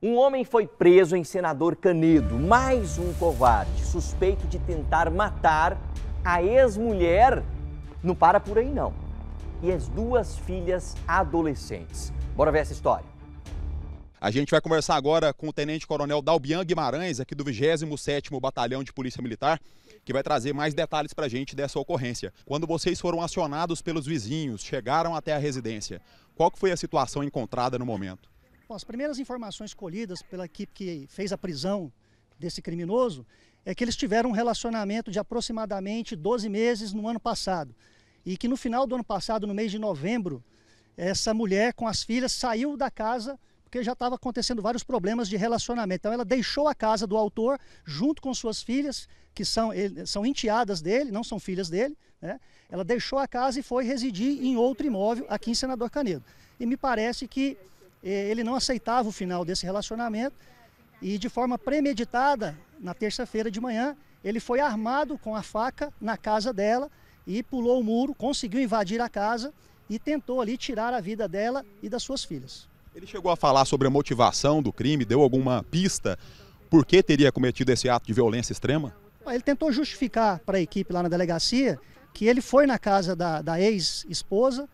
Um homem foi preso em Senador Canedo, mais um covarde, suspeito de tentar matar a ex-mulher. Não para por aí, não. E as duas filhas adolescentes. Bora ver essa história. A gente vai conversar agora com o Tenente Coronel Dalbian Guimarães, aqui do 27º Batalhão de Polícia Militar, que vai trazer mais detalhes para a gente dessa ocorrência. Quando vocês foram acionados pelos vizinhos, chegaram até a residência, qual que foi a situação encontrada no momento? Bom, as primeiras informações colhidas pela equipe que fez a prisão desse criminoso é que eles tiveram um relacionamento de aproximadamente 12 meses no ano passado. E que no final do ano passado, no mês de novembro, essa mulher com as filhas saiu da casa porque já estava acontecendo vários problemas de relacionamento. Então ela deixou a casa do autor junto com suas filhas, que são, são enteadas dele, não são filhas dele. Né? Ela deixou a casa e foi residir em outro imóvel aqui em Senador Canedo. E me parece que ele não aceitava o final desse relacionamento e, de forma premeditada, na terça-feira de manhã, ele foi armado com a faca na casa dela e pulou o muro, conseguiu invadir a casa e tentou ali tirar a vida dela e das suas filhas. Ele chegou a falar sobre a motivação do crime, deu alguma pista por que teria cometido esse ato de violência extrema? Ele tentou justificar para a equipe lá na delegacia que ele foi na casa da, da ex-esposa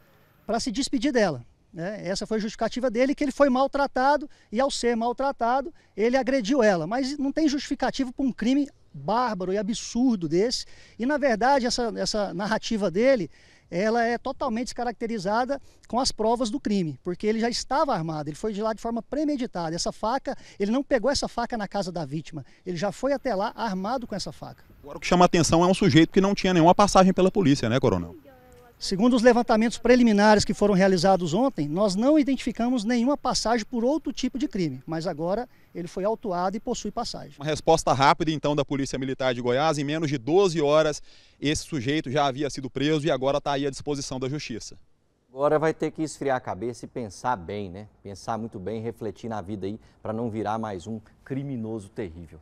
para se despedir dela. Né? Essa foi a justificativa dele, que ele foi maltratado e ao ser maltratado, ele agrediu ela. Mas não tem justificativa para um crime bárbaro e absurdo desse. E na verdade, essa, essa narrativa dele, ela é totalmente descaracterizada com as provas do crime, porque ele já estava armado, ele foi de lá de forma premeditada. Essa faca, ele não pegou essa faca na casa da vítima, ele já foi até lá armado com essa faca. Agora o que chama atenção é um sujeito que não tinha nenhuma passagem pela polícia, né, coronel? Segundo os levantamentos preliminares que foram realizados ontem, nós não identificamos nenhuma passagem por outro tipo de crime, mas agora ele foi autuado e possui passagem. Uma resposta rápida então da Polícia Militar de Goiás, em menos de 12 horas esse sujeito já havia sido preso e agora está aí à disposição da Justiça. Agora vai ter que esfriar a cabeça e pensar bem, né? Pensar muito bem, refletir na vida aí para não virar mais um criminoso terrível.